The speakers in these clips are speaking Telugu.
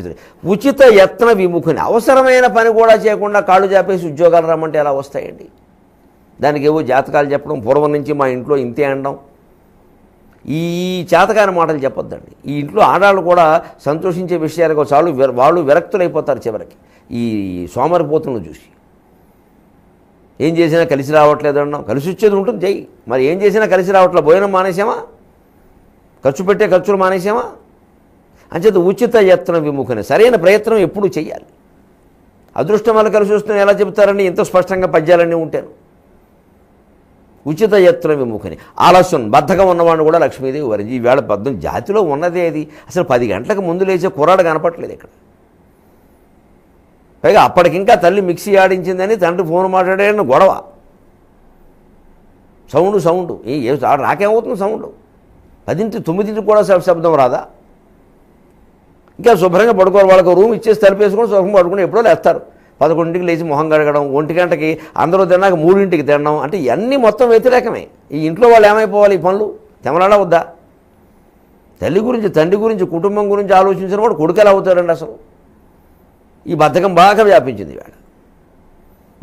మంచిది ఉచిత యత్న విముఖుని అవసరమైన పని కూడా చేయకుండా కాళ్ళు చేపేసి ఉద్యోగాలు రమ్మంటే ఎలా వస్తాయండి దానికి ఏవో జాతకాలు చెప్పడం పూర్వం నుంచి మా ఇంట్లో ఇంతే అనడం ఈ చేతకాని మాటలు చెప్పొద్దండి ఈ ఇంట్లో ఆడాళ్ళు కూడా సంతోషించే విషయాలకు చాలు వాళ్ళు విరక్తులైపోతారు చివరికి ఈ సోమరిపోతులను చూసి ఏం చేసినా కలిసి రావట్లేదు అన్నాం కలిసి వచ్చేది ఉంటుంది చెయ్యి మరి ఏం చేసినా కలిసి రావట్లేదు భోజనం మానేసామా ఖర్చు పెట్టే ఖర్చులు మానేసామా అంచేత ఉచిత యత్న విముఖని సరైన ప్రయత్నం ఎప్పుడు చేయాలి అదృష్టం వల్ల కలిసి వస్తున్నాను ఎలా చెప్తారని ఎంతో స్పష్టంగా పద్యాలన్నీ ఉంటాను ఉచిత యత్న విముఖని ఆలస్యం బద్ధకం ఉన్నవాడిని కూడా లక్ష్మీదేవి వరించి ఈవేళ పద్యం జాతిలో ఉన్నదే అది అసలు పది గంటలకు ముందు లేచే కుర్రాడు కనపట్లేదు ఇక్కడ పైగా అప్పటికింకా తల్లి మిక్సీ ఆడించిందని తండ్రి ఫోన్ మాట్లాడాడని గొడవ సౌండ్ సౌండ్ నాకేమవుతుంది సౌండ్ పదింటి తొమ్మిదింటికి కూడా శబ్దం రాదా ఇంకా శుభ్రంగా పడుకోరు వాళ్ళకు రూమ్ ఇచ్చేసి తలిపేసుకొని శుభ్రంగా పడుకుని ఎప్పుడో లేస్తారు పదకొండింటికి లేచి మొహం కడగడం ఒంటి గంటకి అందరూ తిన్నాక మూడింటికి తినడం అంటే ఇవన్నీ మొత్తం వ్యతిరేకమే ఈ ఇంట్లో వాళ్ళు ఏమైపోవాలి ఈ పనులు తెమలాడా వద్దా తల్లి గురించి తండ్రి గురించి కుటుంబం గురించి ఆలోచించిన వాడు కొడుకు ఎలా అవుతాడండి అసలు ఈ బద్ధకం బాగా వ్యాపించింది వేళ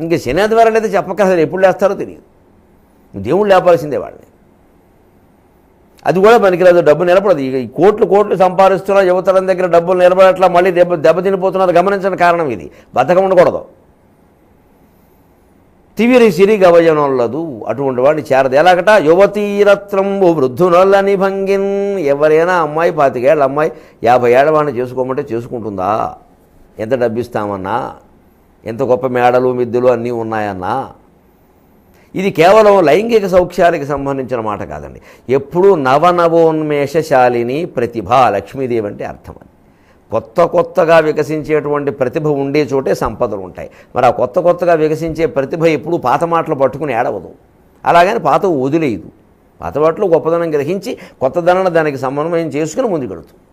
ఇంకా శని ఆదివారాలు అయితే అసలు ఎప్పుడు లేస్తారో తెలియదు దేవుడు లేపాల్సిందే వాడిని అది కూడా మనకి రాదు డబ్బు నిలబడదు ఈ కోట్లు కోట్లు సంపాదిస్తున్న యువతరం దగ్గర డబ్బులు నిలబడట్లా మళ్ళీ దెబ్బ దెబ్బతినిపోతున్నారు గమనించిన కారణం ఇది బతకం ఉండకూడదు తివిరి సిరి గవయనొల్లదు అటువంటి వాడిని చేరదు ఎలాగట యువతీరత్రం వృద్ధునల్లని భంగిన్ ఎవరైనా అమ్మాయి పాతికేళ్ళ అమ్మాయి యాభై ఏళ్ళ వాడిని చేసుకోమంటే చేసుకుంటుందా ఎంత డబ్బిస్తామన్నా ఎంత గొప్ప మేడలు మిద్దులు అన్నీ ఉన్నాయన్నా ఇది కేవలం లైంగిక సౌఖ్యానికి సంబంధించిన మాట కాదండి ఎప్పుడూ నవనవోన్మేషశాలిని ప్రతిభ లక్ష్మీదేవి అంటే అర్థం అది కొత్త కొత్తగా వికసించేటువంటి ప్రతిభ ఉండే చోటే సంపదలు ఉంటాయి మరి ఆ కొత్త కొత్తగా వికసించే ప్రతిభ ఎప్పుడు పాత మాటలు పట్టుకుని ఏడవదు అలాగని పాత వదిలేదు పాత మాటలు గొప్పదనం గ్రహించి కొత్తదనం దానికి సమన్వయం చేసుకుని ముందుకెడుతుంది